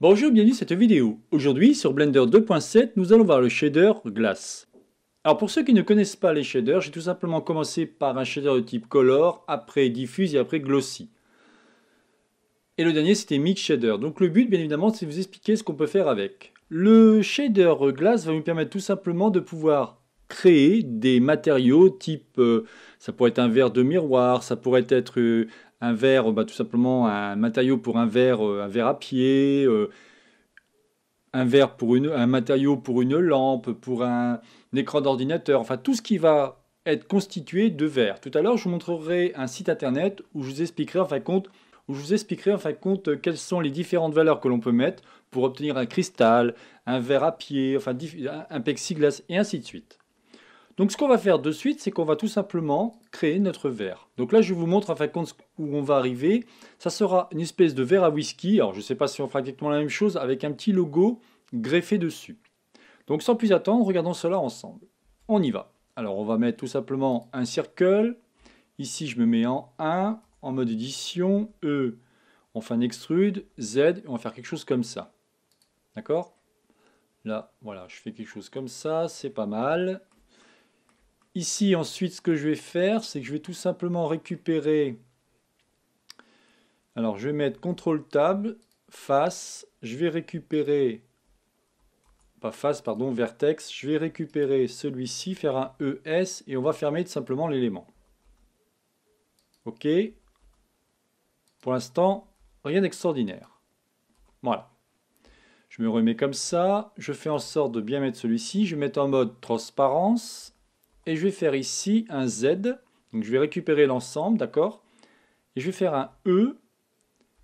Bonjour, bienvenue dans cette vidéo. Aujourd'hui, sur Blender 2.7, nous allons voir le shader glace. Alors pour ceux qui ne connaissent pas les shaders, j'ai tout simplement commencé par un shader de type color, après diffuse et après glossy. Et le dernier, c'était mix shader. Donc le but, bien évidemment, c'est de vous expliquer ce qu'on peut faire avec. Le shader glace va nous permettre tout simplement de pouvoir créer des matériaux type, euh, ça pourrait être un verre de miroir, ça pourrait être euh, un verre, bah, tout simplement un matériau pour un verre, euh, un verre à pied, euh, un verre pour une, un matériau pour une lampe, pour un, écran d'ordinateur, enfin tout ce qui va être constitué de verre. Tout à l'heure, je vous montrerai un site internet où je vous expliquerai en fin de compte où vous expliquerai en compte quelles sont les différentes valeurs que l'on peut mettre pour obtenir un cristal, un verre à pied, enfin un plexiglas et ainsi de suite. Donc ce qu'on va faire de suite, c'est qu'on va tout simplement créer notre verre. Donc là, je vous montre de compte où on va arriver. Ça sera une espèce de verre à whisky. Alors je ne sais pas si on fera exactement la même chose avec un petit logo greffé dessus. Donc sans plus attendre, regardons cela ensemble. On y va. Alors on va mettre tout simplement un circle. Ici, je me mets en 1, en mode édition, E, on fait un extrude, Z, et on va faire quelque chose comme ça. D'accord Là, voilà, je fais quelque chose comme ça, c'est pas mal. Ici, ensuite, ce que je vais faire, c'est que je vais tout simplement récupérer... Alors, je vais mettre contrôle table, face, je vais récupérer... Pas face, pardon, vertex. Je vais récupérer celui-ci, faire un ES, et on va fermer tout simplement l'élément. OK. Pour l'instant, rien d'extraordinaire. Voilà. Je me remets comme ça. Je fais en sorte de bien mettre celui-ci. Je vais mettre en mode transparence et je vais faire ici un Z. Donc je vais récupérer l'ensemble, d'accord Et je vais faire un E,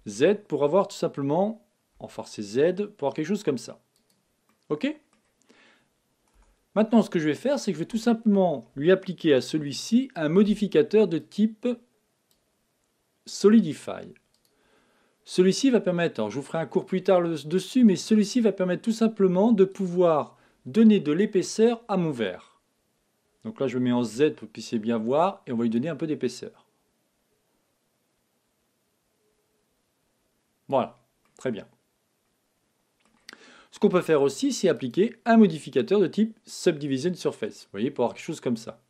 Z, pour avoir tout simplement, en c'est Z, pour avoir quelque chose comme ça. Ok Maintenant, ce que je vais faire, c'est que je vais tout simplement lui appliquer à celui-ci un modificateur de type Solidify. Celui-ci va permettre, alors je vous ferai un cours plus tard dessus, mais celui-ci va permettre tout simplement de pouvoir donner de l'épaisseur à mon verre. Donc là, je le mets en Z pour que vous puissiez bien voir, et on va lui donner un peu d'épaisseur. Voilà, très bien. Ce qu'on peut faire aussi, c'est appliquer un modificateur de type Subdivision Surface. Vous voyez, pour avoir quelque chose comme ça.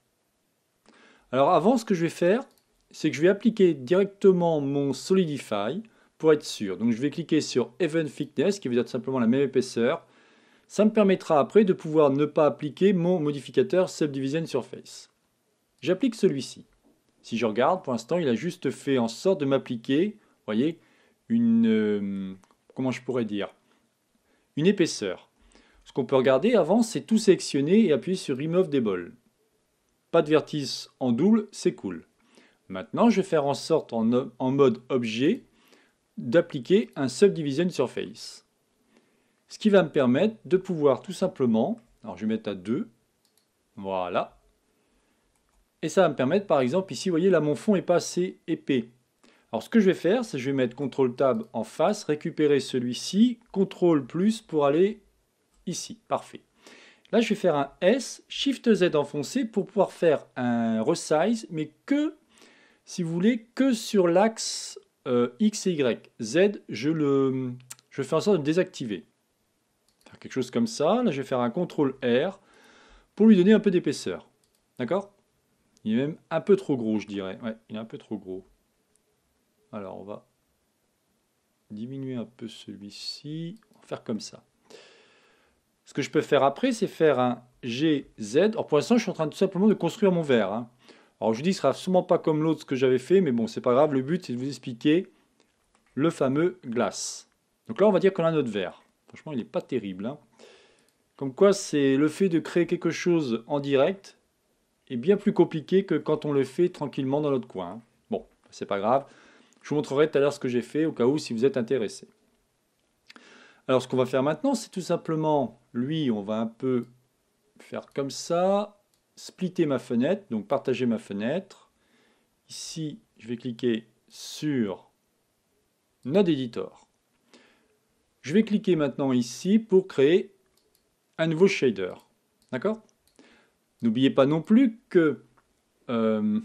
Alors avant, ce que je vais faire, c'est que je vais appliquer directement mon Solidify pour être sûr. Donc je vais cliquer sur Even Thickness, qui veut dire simplement la même épaisseur, ça me permettra après de pouvoir ne pas appliquer mon modificateur Subdivision Surface. J'applique celui-ci. Si je regarde, pour l'instant, il a juste fait en sorte de m'appliquer, voyez, une... Euh, comment je pourrais dire Une épaisseur. Ce qu'on peut regarder avant, c'est tout sélectionner et appuyer sur Remove boll. Pas de vertice en double, c'est cool. Maintenant, je vais faire en sorte, en mode objet, d'appliquer un Subdivision Surface. Ce qui va me permettre de pouvoir tout simplement, alors je vais mettre à 2, voilà. Et ça va me permettre, par exemple, ici, vous voyez, là, mon fond n'est pas assez épais. Alors, ce que je vais faire, c'est je vais mettre CTRL-TAB en face, récupérer celui-ci, CTRL plus pour aller ici. Parfait. Là, je vais faire un S, Shift-Z enfoncé pour pouvoir faire un resize, mais que, si vous voulez, que sur l'axe euh, X et Y. Z, je, le, je fais en sorte de désactiver quelque chose comme ça. Là, je vais faire un CTRL R pour lui donner un peu d'épaisseur. D'accord Il est même un peu trop gros, je dirais. Ouais, il est un peu trop gros. Alors, on va diminuer un peu celui-ci. On va faire comme ça. Ce que je peux faire après, c'est faire un GZ. alors pour l'instant, je suis en train tout simplement de construire mon verre. Hein. Alors, je vous dis, ce sera sûrement pas comme l'autre ce que j'avais fait, mais bon, c'est pas grave. Le but, c'est de vous expliquer le fameux glace. Donc là, on va dire qu'on a notre verre. Franchement, il n'est pas terrible. Hein. Comme quoi, c'est le fait de créer quelque chose en direct est bien plus compliqué que quand on le fait tranquillement dans notre coin. Hein. Bon, c'est pas grave. Je vous montrerai tout à l'heure ce que j'ai fait au cas où si vous êtes intéressé. Alors ce qu'on va faire maintenant, c'est tout simplement, lui, on va un peu faire comme ça, splitter ma fenêtre, donc partager ma fenêtre. Ici, je vais cliquer sur Node Editor. Je vais cliquer maintenant ici pour créer un nouveau shader. D'accord N'oubliez pas non plus que euh,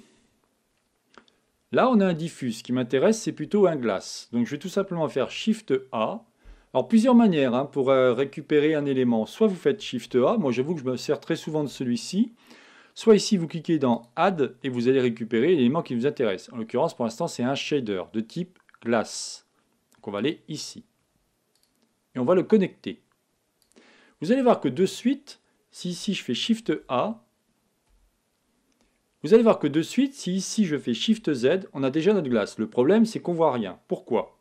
là, on a un diffuse. Ce qui m'intéresse, c'est plutôt un glace. Donc, je vais tout simplement faire Shift A. Alors, plusieurs manières hein, pour euh, récupérer un élément. Soit vous faites Shift A. Moi, j'avoue que je me sers très souvent de celui-ci. Soit ici, vous cliquez dans Add et vous allez récupérer l'élément qui vous intéresse. En l'occurrence, pour l'instant, c'est un shader de type glace. Donc, on va aller ici et on va le connecter. Vous allez voir que de suite, si ici je fais Shift A, vous allez voir que de suite, si ici je fais Shift Z, on a déjà notre glace. Le problème, c'est qu'on ne voit rien. Pourquoi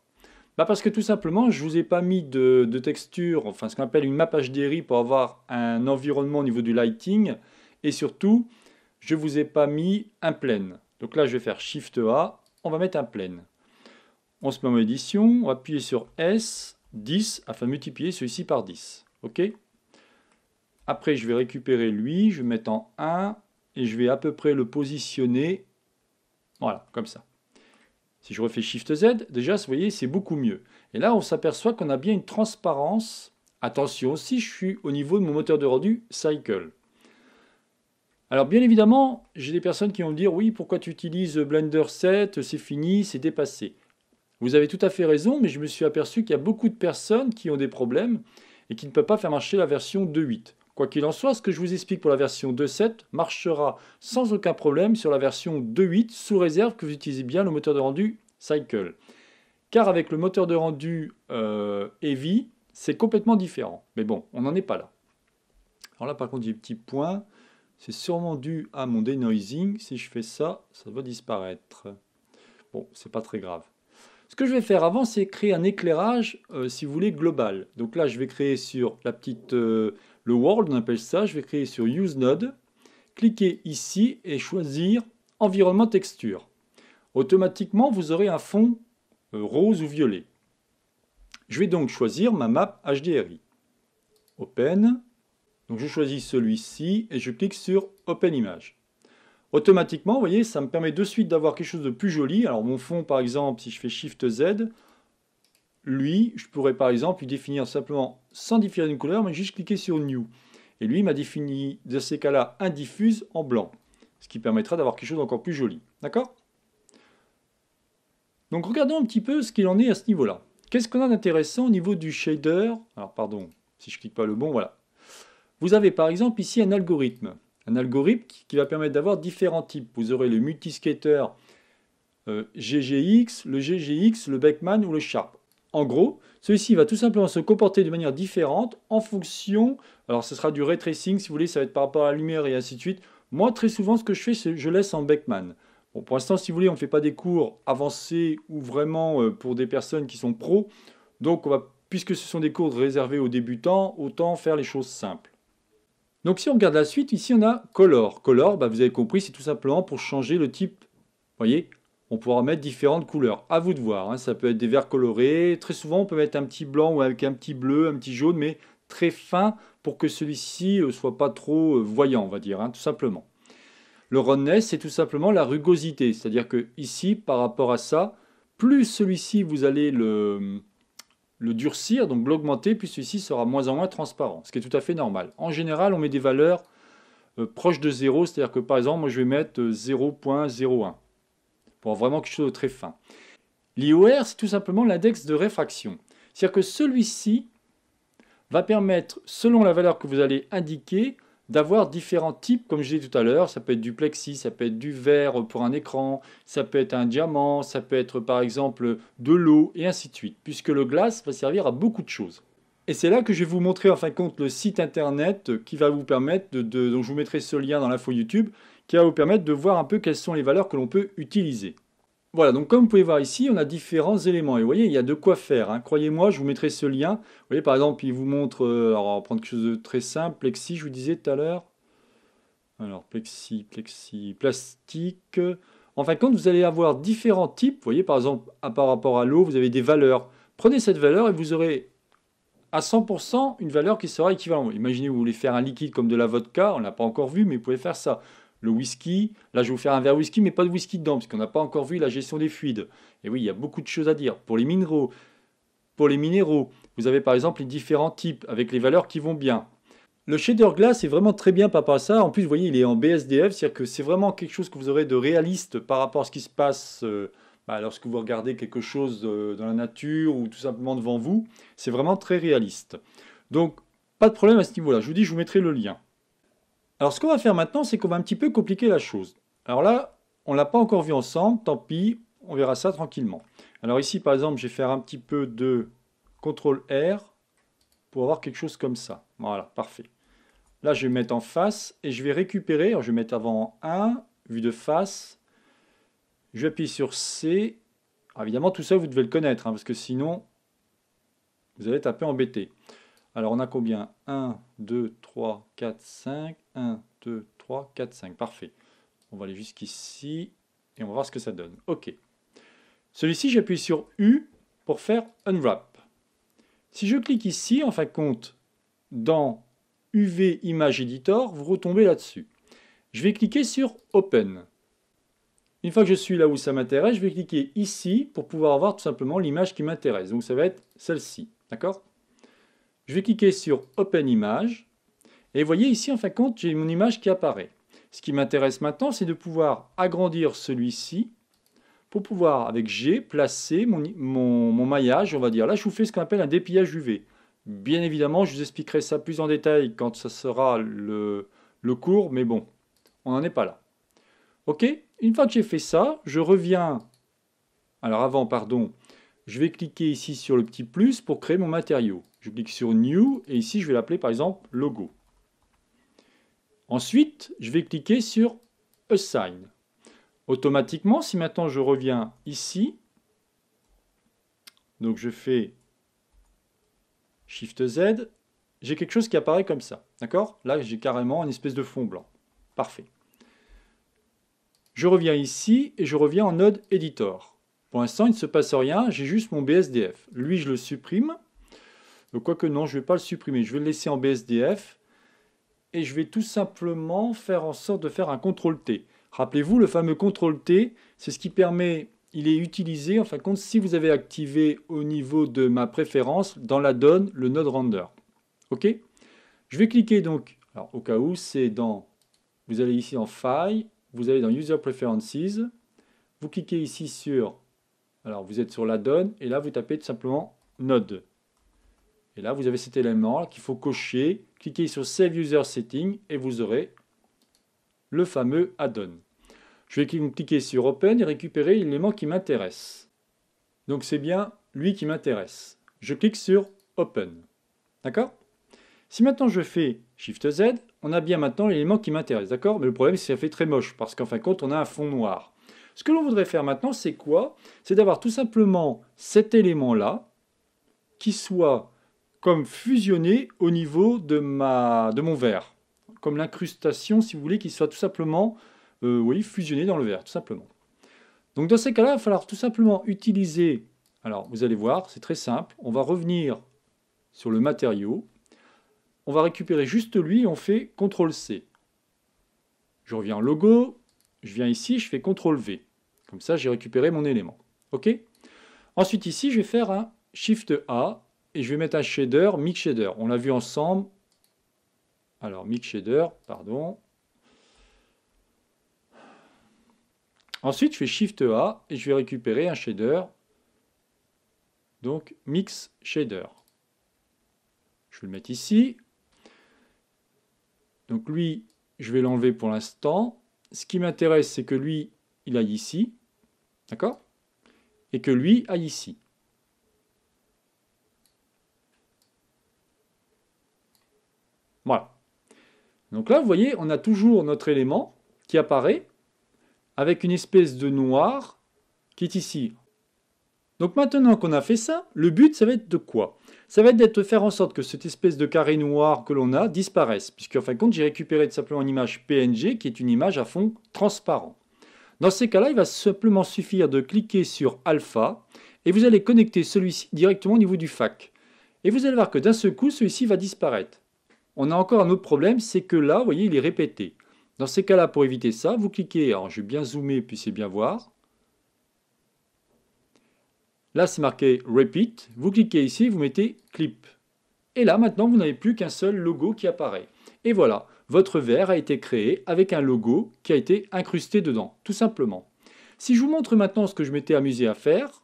bah, Parce que tout simplement, je ne vous ai pas mis de, texture, enfin ce qu'on appelle une map HDRI pour avoir un environnement au niveau du lighting. Et surtout, je ne vous ai pas mis un plane. Donc là, je vais faire Shift A, on va mettre un plane. On se met en édition, on va appuyer sur S, 10 afin de multiplier celui-ci par 10. OK Après, je vais récupérer lui, je vais mettre en 1 et je vais à peu près le positionner. Voilà, comme ça. Si je refais Shift Z, déjà, vous voyez, c'est beaucoup mieux. Et là, on s'aperçoit qu'on a bien une transparence. Attention, si je suis au niveau de mon moteur de rendu Cycle. Alors bien évidemment, j'ai des personnes qui vont me dire oui, pourquoi tu utilises Blender 7, c'est fini, c'est dépassé. Vous avez tout à fait raison, mais je me suis aperçu qu'il y a beaucoup de personnes qui ont des problèmes et qui ne peuvent pas faire marcher la version 2.8. Quoi qu'il en soit, ce que je vous explique pour la version 2.7 marchera sans aucun problème sur la version 2.8 sous réserve que vous utilisez bien le moteur de rendu Cycle. Car avec le moteur de rendu euh, Heavy, c'est complètement différent. Mais bon, on n'en est pas là. Alors là, par contre, j'ai un petit point. C'est sûrement dû à mon denoising. Si je fais ça, ça va disparaître. Bon, c'est pas très grave. Ce que je vais faire avant, c'est créer un éclairage, euh, si vous voulez, global. Donc là, je vais créer sur la petite, euh, le world, on appelle ça. Je vais créer sur Use Node. Cliquez ici et choisir Environnement texture. Automatiquement, vous aurez un fond euh, rose ou violet. Je vais donc choisir ma map HDRI. Open. Donc je choisis celui-ci et je clique sur Open Image automatiquement, vous voyez, ça me permet de suite d'avoir quelque chose de plus joli. Alors mon fond, par exemple, si je fais Shift Z, lui, je pourrais par exemple lui définir simplement sans définir une couleur, mais juste cliquer sur New. Et lui, il m'a défini de ces cas-là un diffuse en blanc, ce qui permettra d'avoir quelque chose d'encore plus joli. D'accord Donc regardons un petit peu ce qu'il en est à ce niveau-là. Qu'est-ce qu'on a d'intéressant au niveau du shader Alors pardon, si je clique pas le bon, voilà. Vous avez par exemple ici un algorithme un algorithme qui va permettre d'avoir différents types. Vous aurez le Multiskater euh, GGX, le GGX, le Beckman ou le Sharp. En gros, celui-ci va tout simplement se comporter de manière différente en fonction, alors ce sera du ray tracing si vous voulez, ça va être par rapport à la lumière et ainsi de suite. Moi, très souvent, ce que je fais, c'est je laisse en Beckman. pour l'instant, si vous voulez, on ne fait pas des cours avancés ou vraiment euh, pour des personnes qui sont pros. Donc, on va, puisque ce sont des cours réservés aux débutants, autant faire les choses simples. Donc si on regarde la suite, ici on a Color. Color, bah, vous avez compris, c'est tout simplement pour changer le type. Vous voyez, on pourra mettre différentes couleurs. À vous de voir, hein. ça peut être des verts colorés. Très souvent, on peut mettre un petit blanc ou avec un petit bleu, un petit jaune, mais très fin pour que celui-ci ne euh, soit pas trop euh, voyant, on va dire, hein, tout simplement. Le Roughness, c'est tout simplement la rugosité, c'est-à-dire que ici, par rapport à ça, plus celui-ci, vous allez le, le durcir, donc l'augmenter, puis celui-ci sera moins en moins transparent, ce qui est tout à fait normal. En général, on met des valeurs euh, proches de 0, c'est-à-dire que par exemple, moi je vais mettre 0.01 euh, pour vraiment quelque chose de très fin. L'IOR, c'est tout simplement l'index de réfraction. C'est-à-dire que celui-ci va permettre, selon la valeur que vous allez indiquer, d'avoir différents types, comme je dit tout à l'heure, ça peut être du plexi, ça peut être du verre pour un écran, ça peut être un diamant, ça peut être par exemple de l'eau, et ainsi de suite, puisque le glace va servir à beaucoup de choses. Et c'est là que je vais vous montrer en fin de compte le site internet qui va vous permettre de, je vous mettrai ce lien dans l'info YouTube, qui va vous permettre de voir un peu quelles sont les valeurs que l'on peut utiliser. Voilà, donc comme vous pouvez voir ici, on a différents éléments. Et vous voyez, il y a de quoi faire. Hein. Croyez-moi, je vous mettrai ce lien. Vous voyez, par exemple, il vous montre, euh, alors on va prendre quelque chose de très simple, plexi, je vous disais tout à l'heure. Alors, plexi, plexi, plastique. En fin de vous allez avoir différents types. Vous voyez, par exemple, par rapport à l'eau, vous avez des valeurs. Prenez cette valeur et vous aurez à 100% une valeur qui sera équivalente. Imaginez, vous voulez faire un liquide comme de la vodka, on ne l'a pas encore vu, mais vous pouvez faire ça le whisky. Là, je vais vous faire un verre whisky, mais pas de whisky dedans, parce qu'on n'a pas encore vu la gestion des fluides. Et oui, il y a beaucoup de choses à dire. Pour les minéraux, pour les minéraux, vous avez par exemple les différents types avec les valeurs qui vont bien. Le shader glace est vraiment très bien par à ça. En plus, vous voyez, il est en BSDF, c'est-à-dire que c'est vraiment quelque chose que vous aurez de réaliste par rapport à ce qui se passe euh, bah, lorsque vous regardez quelque chose euh, dans la nature ou tout simplement devant vous. C'est vraiment très réaliste. Donc, pas de problème à ce niveau-là. Je vous dis, je vous mettrai le lien. Alors ce qu'on va faire maintenant, c'est qu'on va un petit peu compliquer la chose. Alors là, on ne l'a pas encore vu ensemble, tant pis, on verra ça tranquillement. Alors ici, par exemple, je vais faire un petit peu de CTRL R pour avoir quelque chose comme ça. Voilà, parfait. Là, je vais mettre en face et je vais récupérer. je vais mettre avant 1, vue de face. Je vais appuyer sur C. évidemment, tout ça, vous devez le connaître, hein, parce que sinon, vous allez être un peu embêté. Alors, on a combien 1, 2, 3, 4, 5, 1, 2, 3, 4, 5. Parfait. On va aller jusqu'ici et on va voir ce que ça donne. OK. Celui-ci, j'appuie sur U pour faire Unwrap. Si je clique ici, en fin de compte, dans UV Image Editor, vous retombez là-dessus. Je vais cliquer sur Open. Une fois que je suis là où ça m'intéresse, je vais cliquer ici pour pouvoir avoir tout simplement l'image qui m'intéresse. Donc ça va être celle-ci, d'accord Je vais cliquer sur Open Image. Et vous voyez ici, en fin de compte, j'ai mon image qui apparaît. Ce qui m'intéresse maintenant, c'est de pouvoir agrandir celui-ci pour pouvoir, avec G, placer mon, maillage, on va dire. Là, je vous fais ce qu'on appelle un dépillage UV. Bien évidemment, je vous expliquerai ça plus en détail quand ça sera le, le cours, mais bon, on n'en est pas là. OK Une fois que j'ai fait ça, je reviens... Alors avant, pardon, je vais cliquer ici sur le petit plus pour créer mon matériau. Je clique sur New et ici, je vais l'appeler par exemple Logo. Ensuite, je vais cliquer sur Assign. Automatiquement, si maintenant je reviens ici, donc je fais Shift Z, j'ai quelque chose qui apparaît comme ça. D'accord Là, j'ai carrément une espèce de fond blanc. Parfait. Je reviens ici et je reviens en node Editor. Pour l'instant, il ne se passe rien, j'ai juste mon BSDF. Lui, je le supprime. Donc, quoique non, je ne vais pas le supprimer. Je vais le laisser en BSDF et je vais tout simplement faire en sorte de faire un ctrl T. Rappelez-vous, le fameux ctrl T, c'est ce qui permet, il est utilisé en fin de compte si vous avez activé au niveau de ma préférence dans la donne le node render. OK Je vais cliquer donc, alors au cas où, c'est dans, vous allez ici en File, vous allez dans User Preferences, vous cliquez ici sur, alors vous êtes sur la donne et là vous tapez tout simplement node. Et là, vous avez cet élément qu'il faut cocher. Cliquez sur Save User Setting et vous aurez le fameux add-on. Je vais cliquer sur Open et récupérer l'élément qui m'intéresse. Donc c'est bien lui qui m'intéresse. Je clique sur Open. D'accord Si maintenant je fais Shift Z, on a bien maintenant l'élément qui m'intéresse. D'accord Mais le problème, c'est que ça fait très moche parce qu'en fin de compte, on a un fond noir. Ce que l'on voudrait faire maintenant, c'est quoi C'est d'avoir tout simplement cet élément-là qui soit comme fusionner au niveau de, ma, de mon verre. Comme l'incrustation, si vous voulez, qu'il soit tout simplement euh, oui, fusionnée dans le verre, tout simplement. Donc dans ces cas-là, il va falloir tout simplement utiliser, alors vous allez voir, c'est très simple, on va revenir sur le matériau, on va récupérer juste lui on fait CTRL-C. Je reviens en logo, je viens ici, je fais CTRL-V. Comme ça, j'ai récupéré mon élément. OK Ensuite, ici, je vais faire un SHIFT-A et je vais mettre un shader, mix shader. On l'a vu ensemble. Alors, mix shader, pardon. Ensuite, je fais Shift A et je vais récupérer un shader. Donc, mix shader. Je vais le mettre ici. Donc lui, je vais l'enlever pour l'instant. Ce qui m'intéresse, c'est que lui, il aille ici. D'accord Et que lui aille ici. Voilà. Donc là, vous voyez, on a toujours notre élément qui apparaît avec une espèce de noir qui est ici. Donc maintenant qu'on a fait ça, le but, ça va être de quoi Ça va être de faire en sorte que cette espèce de carré noir que l'on a disparaisse, puisque en fin de compte, j'ai récupéré tout simplement une image PNG qui est une image à fond transparent. Dans ces cas-là, il va simplement suffire de cliquer sur alpha et vous allez connecter celui-ci directement au niveau du FAC. Et vous allez voir que d'un seul coup, celui-ci va disparaître on a encore un autre problème, c'est que là, vous voyez, il est répété. Dans ces cas-là, pour éviter ça, vous cliquez, alors je vais bien zoomer, puis c'est bien voir. Là, c'est marqué Repeat. Vous cliquez ici, vous mettez Clip. Et là, maintenant, vous n'avez plus qu'un seul logo qui apparaît. Et voilà, votre verre a été créé avec un logo qui a été incrusté dedans, tout simplement. Si je vous montre maintenant ce que je m'étais amusé à faire,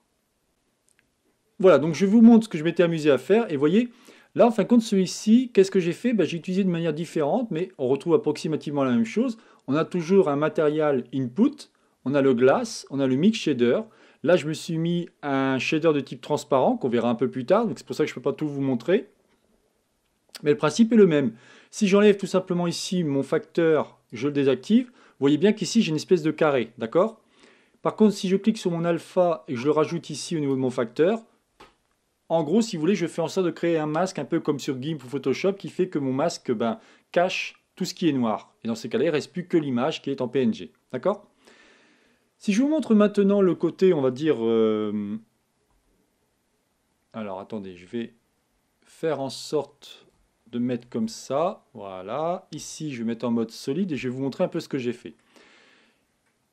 voilà, donc je vous montre ce que je m'étais amusé à faire, et voyez, Là, en fin de compte, celui-ci, qu'est-ce que j'ai fait ben, J'ai utilisé de manière différente, mais on retrouve approximativement la même chose. On a toujours un matériel input, on a le glass, on a le mix shader. Là, je me suis mis un shader de type transparent, qu'on verra un peu plus tard, donc c'est pour ça que je ne peux pas tout vous montrer. Mais le principe est le même. Si j'enlève tout simplement ici mon facteur, je le désactive, vous voyez bien qu'ici, j'ai une espèce de carré, d'accord Par contre, si je clique sur mon alpha et que je le rajoute ici au niveau de mon facteur, en gros, si vous voulez, je fais en sorte de créer un masque un peu comme sur GIMP ou Photoshop qui fait que mon masque ben, cache tout ce qui est noir. Et dans ces cas-là, il ne reste plus que l'image qui est en PNG. D'accord Si je vous montre maintenant le côté, on va dire... Euh, alors, attendez, je vais faire en sorte de mettre comme ça. Voilà. Ici, je vais mettre en mode solide et je vais vous montrer un peu ce que j'ai fait.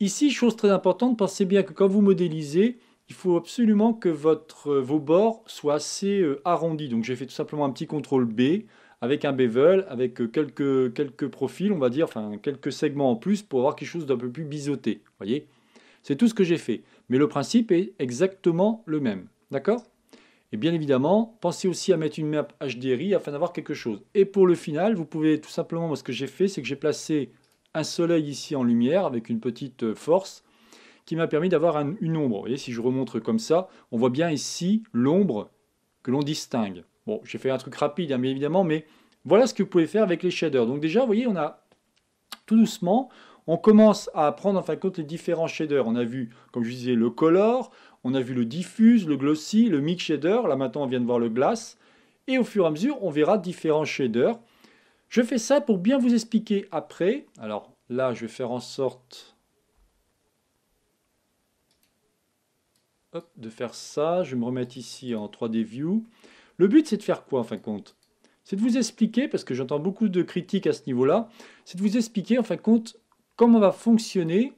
Ici, chose très importante, pensez bien que quand vous modélisez, il faut absolument que votre, euh, vos bords soient assez euh, arrondis. Donc j'ai fait tout simplement un petit contrôle B avec un bevel, avec euh, quelques, quelques profils, on va dire, enfin quelques segments en plus pour avoir quelque chose d'un peu plus biseauté. voyez C'est tout ce que j'ai fait. Mais le principe est exactement le même. D'accord Et bien évidemment, pensez aussi à mettre une map HDRI afin d'avoir quelque chose. Et pour le final, vous pouvez tout simplement, moi ce que j'ai fait, c'est que j'ai placé un soleil ici en lumière avec une petite force qui m'a permis d'avoir une ombre. Vous voyez, si je remonte comme ça, on voit bien ici l'ombre que l'on distingue. Bon, j'ai fait un truc rapide, hein, bien évidemment, mais voilà ce que vous pouvez faire avec les shaders. Donc déjà, vous voyez, on a tout doucement, on commence à prendre en fin de compte les différents shaders. On a vu, comme je disais, le color, on a vu le diffuse, le glossy, le mix shader. Là maintenant, on vient de voir le glass. Et au fur et à mesure, on verra différents shaders. Je fais ça pour bien vous expliquer après. Alors là, je vais faire en sorte hop, de faire ça. Je vais me remettre ici en 3D View. Le but, c'est de faire quoi en fin de compte C'est de vous expliquer, parce que j'entends beaucoup de critiques à ce niveau-là, c'est de vous expliquer en fin de compte comment va fonctionner.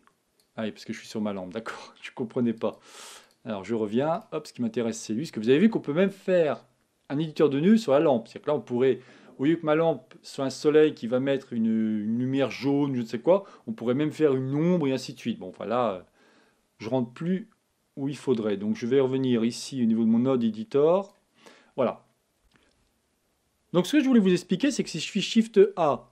Ah oui, parce que je suis sur ma lampe, d'accord, je ne comprenais pas. Alors je reviens, hop, ce qui m'intéresse, c'est lui. Ce que vous avez vu qu'on peut même faire un éditeur de nœuds sur la lampe. C'est-à-dire que là, on pourrait, au lieu que ma lampe soit un soleil qui va mettre une, lumière jaune, je ne sais quoi, on pourrait même faire une ombre et ainsi de suite. Bon, voilà, je rentre plus où il faudrait. Donc je vais revenir ici au niveau de mon node editor. Voilà. Donc ce que je voulais vous expliquer, c'est que si je fais Shift A,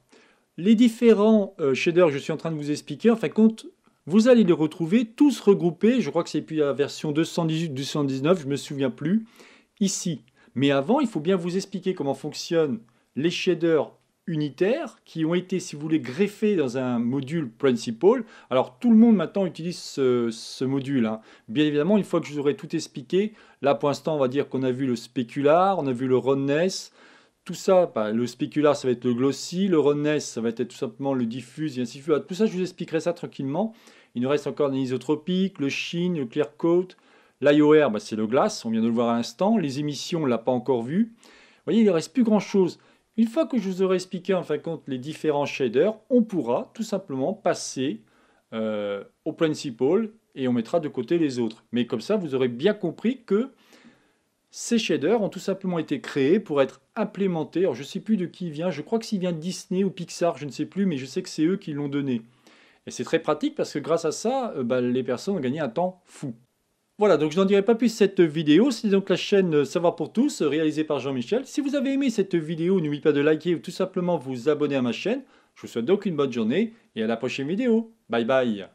les différents euh, shaders que je suis en train de vous expliquer, en fin de compte, vous allez les retrouver tous regroupés. Je crois que c'est puis la version 218, 219, je me souviens plus, ici. Mais avant, il faut bien vous expliquer comment fonctionnent les shaders unitaires qui ont été, si vous voulez, greffés dans un module principal. Alors tout le monde maintenant utilise ce, module. Hein. Bien évidemment, une fois que je vous aurai tout expliqué, là pour l'instant on va dire qu'on a vu le spécular, on a vu le roughness, tout ça, ben, le spécular ça va être le glossy, le roughness, ça va être tout simplement le diffuse et ainsi de suite. Tout ça je vous expliquerai ça tranquillement. Il nous reste encore l'anisotropique, le sheen, le clear coat, l'IOR bah, ben, c'est le glace, on vient de le voir à l'instant, les émissions on l'a pas encore vu. Vous voyez, il ne reste plus grand chose. Une fois que je vous aurai expliqué en fin de compte les différents shaders, on pourra tout simplement passer euh, au principal et on mettra de côté les autres. Mais comme ça, vous aurez bien compris que ces shaders ont tout simplement été créés pour être implémentés. Alors, je ne sais plus de qui il vient. Je crois que s'il vient de Disney ou Pixar, je ne sais plus, mais je sais que c'est eux qui l'ont donné. Et c'est très pratique parce que grâce à ça, euh, bah, les personnes ont gagné un temps fou. Voilà, donc je n'en dirai pas plus cette vidéo. C'est donc la chaîne Savoir euh, pour tous, réalisée par Jean-Michel. Si vous avez aimé cette vidéo, n'oubliez pas de liker ou tout simplement vous abonner à ma chaîne. Je vous souhaite donc une bonne journée et à la prochaine vidéo. Bye bye